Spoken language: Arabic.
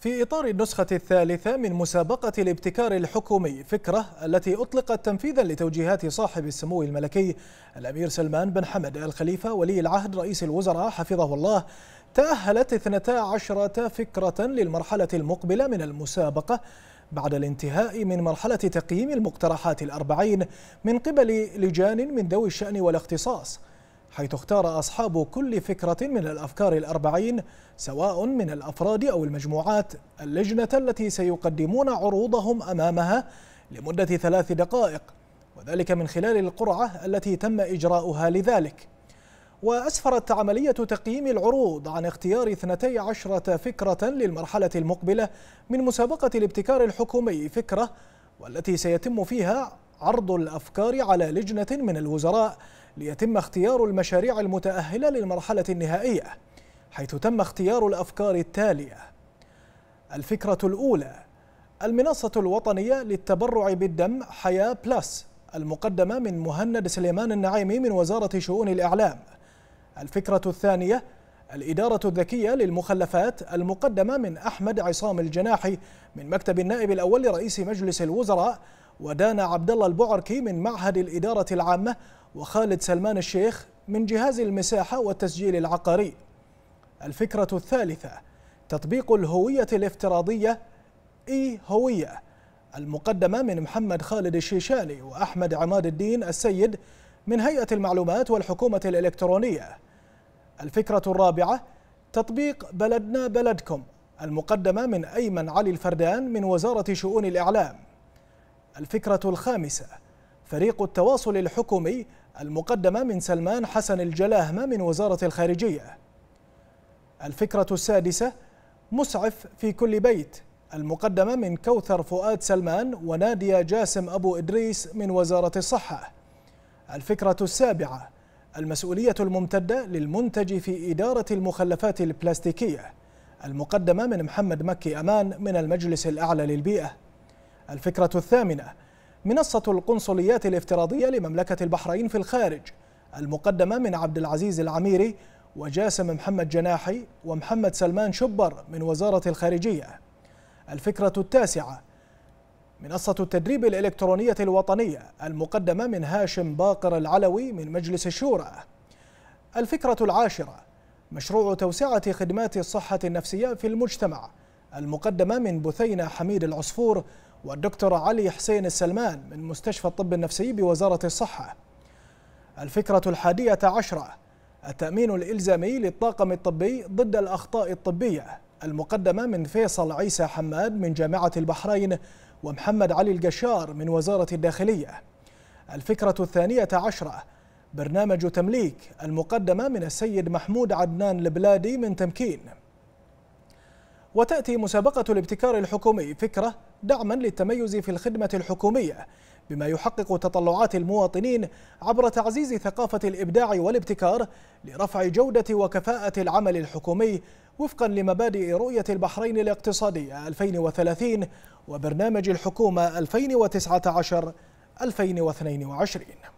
في إطار النسخة الثالثة من مسابقة الابتكار الحكومي فكرة التي أطلقت تنفيذا لتوجيهات صاحب السمو الملكي الأمير سلمان بن حمد الخليفة ولي العهد رئيس الوزراء حفظه الله تأهلت 12 فكرة للمرحلة المقبلة من المسابقة بعد الانتهاء من مرحلة تقييم المقترحات الأربعين من قبل لجان من ذوي الشأن والاختصاص حيث اختار أصحاب كل فكرة من الأفكار الأربعين سواء من الأفراد أو المجموعات اللجنة التي سيقدمون عروضهم أمامها لمدة ثلاث دقائق وذلك من خلال القرعة التي تم إجراؤها لذلك وأسفرت عملية تقييم العروض عن اختيار 12 فكرة للمرحلة المقبلة من مسابقة الابتكار الحكومي فكرة والتي سيتم فيها عرض الأفكار على لجنة من الوزراء ليتم اختيار المشاريع المتأهلة للمرحلة النهائية حيث تم اختيار الأفكار التالية الفكرة الأولى المنصة الوطنية للتبرع بالدم حياة بلس المقدمة من مهند سليمان النعيمي من وزارة شؤون الإعلام الفكرة الثانية الإدارة الذكية للمخلفات المقدمة من أحمد عصام الجناحي من مكتب النائب الأول لرئيس مجلس الوزراء ودانا عبد الله البعركي من معهد الإدارة العامة وخالد سلمان الشيخ من جهاز المساحة والتسجيل العقاري الفكرة الثالثة تطبيق الهوية الافتراضية إي هوية المقدمة من محمد خالد الشيشاني وأحمد عماد الدين السيد من هيئة المعلومات والحكومة الإلكترونية الفكرة الرابعة تطبيق بلدنا بلدكم المقدمة من أيمن علي الفردان من وزارة شؤون الإعلام الفكرة الخامسة فريق التواصل الحكومي المقدمة من سلمان حسن الجلاهمة من وزارة الخارجية الفكرة السادسة مسعف في كل بيت المقدمة من كوثر فؤاد سلمان ونادية جاسم أبو إدريس من وزارة الصحة الفكرة السابعة المسؤولية الممتدة للمنتج في إدارة المخلفات البلاستيكية المقدمة من محمد مكي أمان من المجلس الأعلى للبيئة الفكرة الثامنة منصة القنصليات الافتراضية لمملكة البحرين في الخارج المقدمة من عبد العزيز العميري وجاسم محمد جناحي ومحمد سلمان شبر من وزارة الخارجية الفكرة التاسعة منصة التدريب الإلكترونية الوطنية المقدمة من هاشم باقر العلوي من مجلس الشورى الفكرة العاشرة مشروع توسعة خدمات الصحة النفسية في المجتمع المقدمة من بثينة حميد العصفور والدكتور علي حسين السلمان من مستشفى الطب النفسي بوزارة الصحة الفكرة الحادية عشرة التأمين الإلزامي للطاقم الطبي ضد الأخطاء الطبية المقدمة من فيصل عيسى حماد من جامعة البحرين ومحمد علي القشار من وزارة الداخلية الفكرة الثانية عشرة برنامج تمليك المقدمة من السيد محمود عدنان البلادي من تمكين وتأتي مسابقة الابتكار الحكومي فكرة دعما للتميز في الخدمة الحكومية بما يحقق تطلعات المواطنين عبر تعزيز ثقافة الإبداع والابتكار لرفع جودة وكفاءة العمل الحكومي وفقا لمبادئ رؤية البحرين الاقتصادية 2030 وبرنامج الحكومة 2019 2022